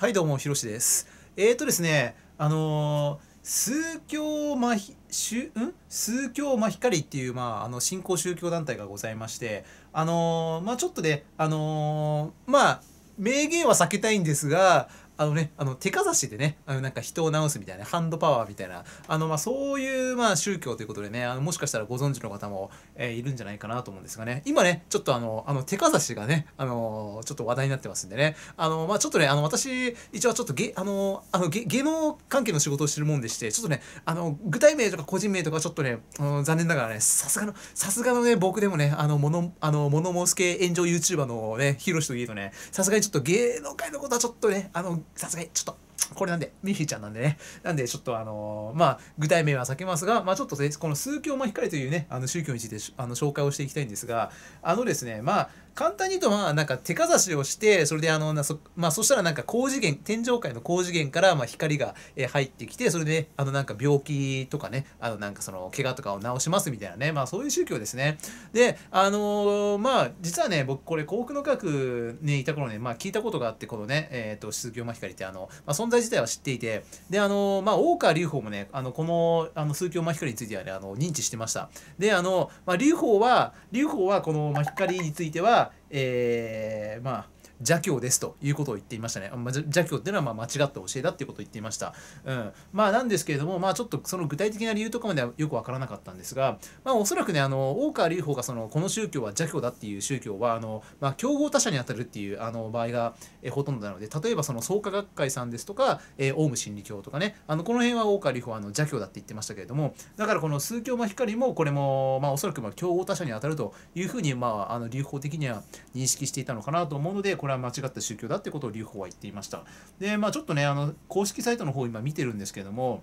はいどうもひろしですえーとですねあのー、数教まひしゅん数教真光っていうまああの新興宗教団体がございましてあのー、まあちょっとねあのー、まあ名言は避けたいんですがあのねあの手かざしでねあのなんか人を治すみたいなハンドパワーみたいなあのまあそういうまあ宗教ということでねあのもしかしたらご存知の方も、えー、いるんじゃないかなと思うんですがね今ねちょっとあのあの手かざしがねあのちょっと話題になってますんでねあのまあちょっとねあの私一応ちょっとげあのあの芸能関係の仕事をしてるもんでしてちょっとねあの具体名とか個人名とかちょっとね、うん、残念ながらねさすがのさすがのね僕でもねあのものあのものモス系炎上 YouTuber のねヒロシといえどねさすがにちょっと芸能界のことはちょっとねあのさすがにちょっとこれなんでミッヒーちゃんなんでねなんでちょっとあのー、まあ具体名は避けますがまあちょっとこの数教カ光というねあの宗教についてあの紹介をしていきたいんですがあのですねまあ簡単に言うとまあなんか手かざしをしてそれであのそ,、まあ、そしたらなんか高次元天上界の高次元からまあ光が入ってきてそれで、ね、あのなんか病気とかねあのなんかその怪我とかを治しますみたいなねまあそういう宗教ですねであのー、まあ実はね僕これ幸福の科学にいた頃ねまあ聞いたことがあってこのねえっ、ー、と鈴木真光ってあの、まあ、存在自体は知っていてであのー、まあ大川隆法もねあのこのあの鈴教真光についてはねあの認知してましたであの、まあ、隆法は隆法はこの馬光についてはが、えー、まあ邪教ですということを言っていましたね。まあ、邪教っていうのはまあ間違った教えだっていうことを言っていました。うん。まあなんですけれども、まあちょっとその具体的な理由とかまではよくわからなかったんですが、まあおそらくね、あの、大川隆法がその、この宗教は邪教だっていう宗教は、あの、まあ競合他社に当たるっていうあの場合がえほとんどなので、例えばその創価学会さんですとか、えー、オウム真理教とかね、あの、この辺は大川隆法はあの邪教だって言ってましたけれども、だからこの数教も光もこれも、まあおそらくまあ競合他社に当たるというふうに、まああの流法的には認識していたのかなと思うので、これこれは間違った宗教だってことを劉邦は言っていました。で、まあちょっとね、あの、公式サイトの方今見てるんですけども、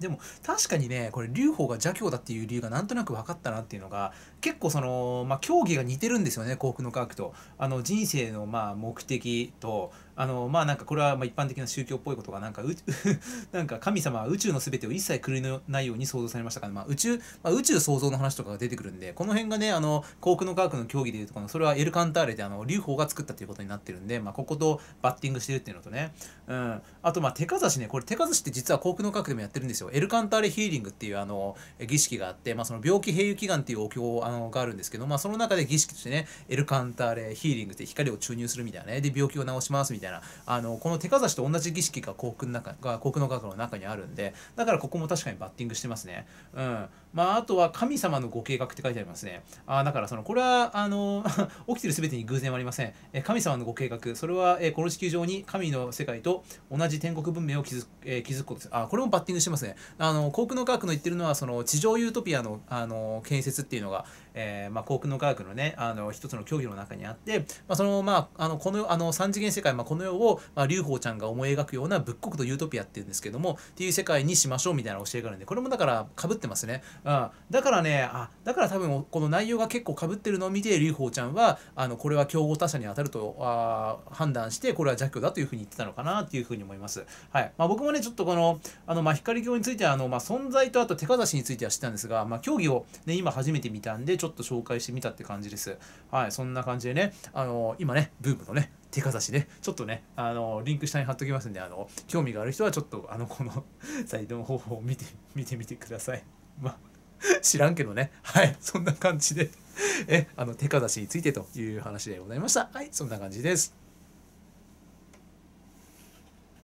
でも確かにねこれ劉邦が邪教だっていう理由がなんとなく分かったなっていうのが結構その、まあ、競技が似てるんですよね幸福の科学とあの人生のまあ目的とあのまあなんかこれはま一般的な宗教っぽいことがなんか なんか神様は宇宙の全てを一切狂いのないように想像されましたから、まあ、宇宙、まあ、宇宙創造の話とかが出てくるんでこの辺がねあの幸福の科学の競技でいうとこのそれはエルカンターレであの劉邦が作ったということになってるんで、まあ、こことバッティングしてるっていうのとね、うん、あとまあ手かざしねこれ手かざしって実は幸福の科学でもやってるんですですよエルカンターレヒーリングっていうあの儀式があって、まあ、その病気併誘祈願っていうお経あのがあるんですけど、まあ、その中で儀式としてねエルカンターレヒーリングって光を注入するみたいなねで病気を治しますみたいなあのこの手かざしと同じ儀式が航空の中が航空の学の中にあるんでだからここも確かにバッティングしてますねうんまああとは神様のご計画って書いてありますねあだからそのこれはあの 起きてる全てに偶然はありませんえ神様のご計画それはえこの地球上に神の世界と同じ天国文明を築く,、え築くことですあこれもバッティングしてますねねあの航空の科学の言ってるのはその地上ユートピアのあの建設っていうのが、えー、まあ、航空の科学のねあの一つの競技の中にあって、まあ、そのまああのこのあの3次元世界、まあ、この世を、まあ、劉邦ちゃんが思い描くような仏国とユートピアっていうんですけどもっていう世界にしましょうみたいな教えがあるんでこれもだからかぶってますね、うん、だからねあだから多分この内容が結構かぶってるのを見て劉邦ちゃんはあのこれは競合他社に当たるとあ判断してこれは弱挙だというふうに言ってたのかなっていうふうに思います。はいまあ、僕もねちょっとこのあの、まあ、光行についてはあの、まあ、存在とあと手かざしについては知ったんですが、まあ、競技を、ね、今初めて見たんでちょっと紹介してみたって感じです。はい、そんな感じでね、あの今ね、ブームのね、手かざしね、ちょっとね、あのリンク下に貼っときますんで、あの興味がある人はちょっとあのこの サイトの方法を見て見てみてください。まあ知らんけどね。はい。そんな感じでえ、あの、手かざしについてという話でございました。はい。そんな感じです。